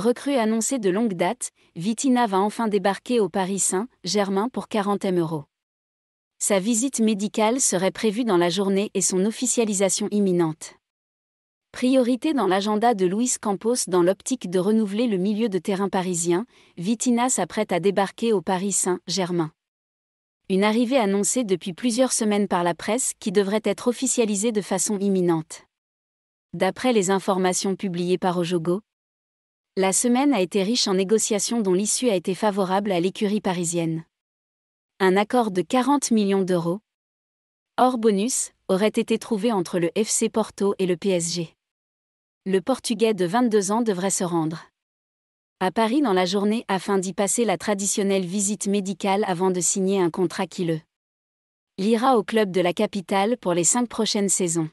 Recrue annoncée de longue date, Vitina va enfin débarquer au Paris Saint-Germain pour 40 m euros. Sa visite médicale serait prévue dans la journée et son officialisation imminente. Priorité dans l'agenda de Luis Campos dans l'optique de renouveler le milieu de terrain parisien, Vitina s'apprête à débarquer au Paris Saint-Germain. Une arrivée annoncée depuis plusieurs semaines par la presse qui devrait être officialisée de façon imminente. D'après les informations publiées par Ojogo, la semaine a été riche en négociations dont l'issue a été favorable à l'écurie parisienne. Un accord de 40 millions d'euros, hors bonus, aurait été trouvé entre le FC Porto et le PSG. Le Portugais de 22 ans devrait se rendre à Paris dans la journée afin d'y passer la traditionnelle visite médicale avant de signer un contrat qui le lira au club de la capitale pour les cinq prochaines saisons.